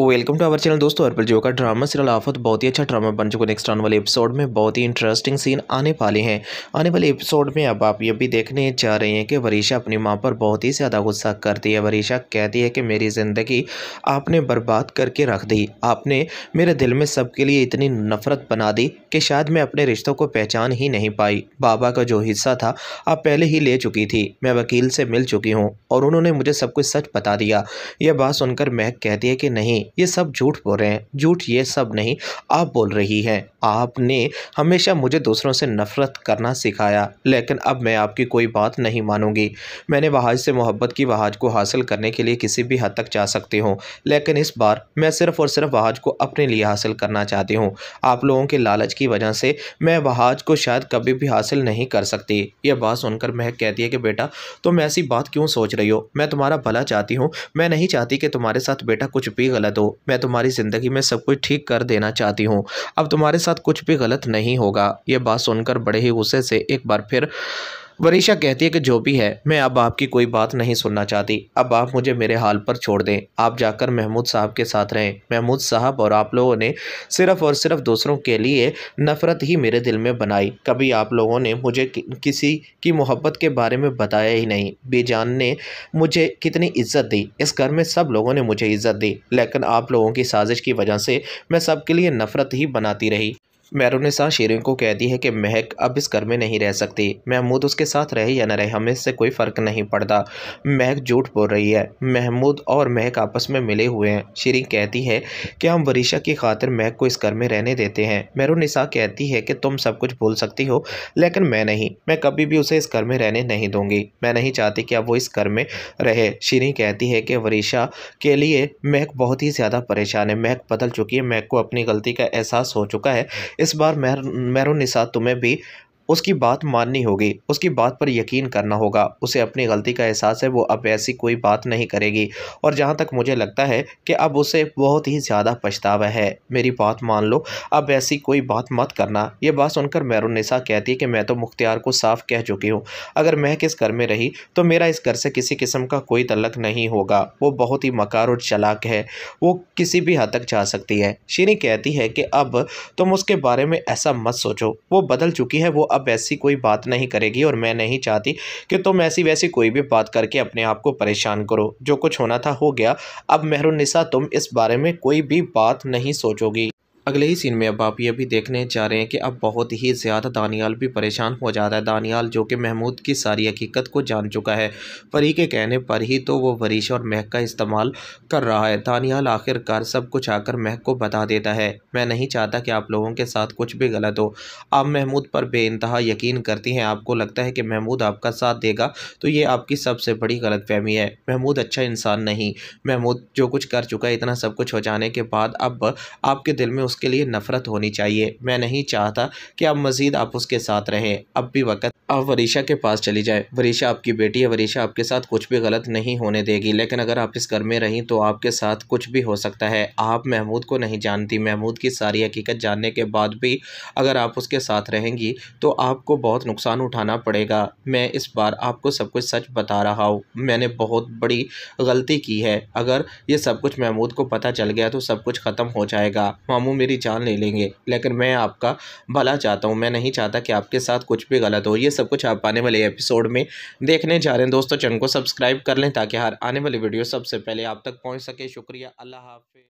welcome to our channel दोस्तों अर्पल जियो का drama serial आफत बहुत ही अच्छा ड्रामा बन चुका नेक्स्ट आने वाले एपिसोड में बहुत ही इंटरेस्टिंग सीन आने वाले हैं आने वाले एपिसोड में अब आप ये भी देखने जा रहे हैं कि वरीशा अपनी माँ पर बहुत ही ज़्यादा गुस्सा करती है वरीशा कहती है कि मेरी ज़िंदगी आपने बर्बाद करके रख दी आपने मेरे दिल में सबके लिए इतनी नफरत बना दी कि शायद मैं अपने रिश्तों को पहचान ही नहीं पाई बाबा का जो हिस्सा था आप पहले ही ले चुकी थी मैं वकील से मिल चुकी हूँ और उन्होंने मुझे सब कुछ सच बता दिया यह बात सुनकर महक कहती है कि नहीं ये सब झूठ बोल रहे हैं झूठ ये सब नहीं आप बोल रही हैं आपने हमेशा मुझे दूसरों से नफ़रत करना सिखाया लेकिन अब मैं आपकी कोई बात नहीं मानूंगी मैंने वहाज से मोहब्बत की वहाज को हासिल करने के लिए किसी भी हद तक जा सकती हूँ लेकिन इस बार मैं सिर्फ़ और सिर्फ वहाज को अपने लिए हासिल करना चाहती हूँ आप लोगों के लालच की वजह से मैं वहाज को शायद कभी भी हासिल नहीं कर सकती यह बात सुनकर महक कहती है कि बेटा तुम ऐसी बात क्यों सोच रही हो मैं तुम्हारा भला चाहती हूँ मैं नहीं चाहती कि तुम्हारे साथ बेटा कुछ भी गलत दो मैं तुम्हारी ज़िंदगी में सब कुछ ठीक कर देना चाहती हूँ अब तुम्हारे साथ कुछ भी गलत नहीं होगा ये बात सुनकर बड़े ही गुस्से से एक बार फिर वरीशा कहती है कि जो भी है मैं अब आपकी कोई बात नहीं सुनना चाहती अब आप मुझे मेरे हाल पर छोड़ दें आप जाकर महमूद साहब के साथ रहें महमूद साहब और आप लोगों ने सिर्फ और सिर्फ दूसरों के लिए नफ़रत ही मेरे दिल में बनाई कभी आप लोगों ने मुझे किसी की मोहब्बत के बारे में बताया ही नहीं बेजान ने मुझे कितनी इज्जत दी इस घर में सब लोगों ने मुझे इज्जत दी लेकिन आप लोगों की साजिश की वजह से मैं सबके लिए नफ़रत ही बनाती रही मैरोनिसा शेरों को कहती है कि महक अब इस घर में नहीं रह सकती महमूद उसके साथ रहे या न रहे हमें इससे कोई फ़र्क नहीं पड़ता महक झूठ बोल रही है महमूद और महक आपस में मिले हुए हैं शेरी कहती है कि हम वरीशा की खातिर महक को इस घर में रहने देते हैं मैरोनिसा कहती है कि तुम सब कुछ भूल सकती हो लेकिन मैं नहीं मैं कभी भी उसे इस घर में रहने नहीं दूंगी मैं नहीं चाहती कि अब वो इस घर में रहे शेरी कहती है कि वरीशा के लिए महक बहुत ही ज़्यादा परेशान है महक बदल चुकी है महक को अपनी गलती का एहसास हो चुका है इस बार मेहर मेहरुनिसा तुम्हें भी उसकी बात माननी होगी उसकी बात पर यकीन करना होगा उसे अपनी गलती का एहसास है वो अब ऐसी कोई बात नहीं करेगी और जहाँ तक मुझे लगता है कि अब उसे बहुत ही ज़्यादा पछतावा है मेरी बात मान लो अब ऐसी कोई बात मत करना यह बात सुनकर मैरुनिसा कहती है कि मैं तो मुख्तियार को साफ कह चुकी हूँ अगर मैं किस घर में रही तो मेरा इस घर से किसी किस्म का कोई तलक नहीं होगा वो बहुत ही मकार और चलाक है वो किसी भी हद तक जा सकती है शीनी कहती है कि अब तुम उसके बारे में ऐसा मत सोचो वो बदल चुकी है वो अब ऐसी कोई बात नहीं करेगी और मैं नहीं चाहती कि तुम ऐसी वैसी कोई भी बात करके अपने आप को परेशान करो जो कुछ होना था हो गया अब मेहरुनिसा तुम इस बारे में कोई भी बात नहीं सोचोगी अगले ही सीन में अब आप ये भी देखने जा रहे हैं कि अब बहुत ही ज़्यादा दानियाल भी परेशान हो जाता है दानियाल जो कि महमूद की सारी हकीकत को जान चुका है परी के कहने पर ही तो वो वरीश और महक का इस्तेमाल कर रहा है दानियाल आखिरकार सब कुछ आकर महक को बता देता है मैं नहीं चाहता कि आप लोगों के साथ कुछ भी गलत हो आप महमूद पर बेानतहा यकीन करती हैं आपको लगता है कि महमूद आपका साथ देगा तो ये आपकी सबसे बड़ी गलत है महमूद अच्छा इंसान नहीं महमूद जो कुछ कर चुका है इतना सब कुछ हो जाने के बाद अब आपके दिल में उस उसके लिए नफ़रत होनी चाहिए मैं नहीं चाहता कि आप मज़ीद आप उसके साथ रहें अब भी वक्त आप वरीशा के पास चली जाए वरीशा आपकी बेटी है वरीशा आपके साथ कुछ भी गलत नहीं होने देगी लेकिन अगर आप इस घर में रहीं तो आपके साथ कुछ भी हो सकता है आप महमूद को नहीं जानती महमूद की सारी हकीकत जानने के बाद भी अगर आप उसके साथ रहेंगी तो आपको बहुत नुकसान उठाना पड़ेगा मैं इस बार आपको सब कुछ सच बता रहा हूँ मैंने बहुत बड़ी गलती की है अगर ये सब कुछ महमूद को पता चल गया तो सब कुछ ख़त्म हो जाएगा मामू मेरी जान ले लेंगे लेकिन मैं आपका भला चाहता हूँ मैं नहीं चाहता कि आपके साथ कुछ भी गलत हो ये सब कुछ आप आने वाले एपिसोड में देखने जा रहे हैं दोस्तों चैनल को सब्सक्राइब कर लें ताकि हर आने वाली वीडियो सबसे पहले आप तक पहुँच सके शुक्रिया अल्लाह हाफि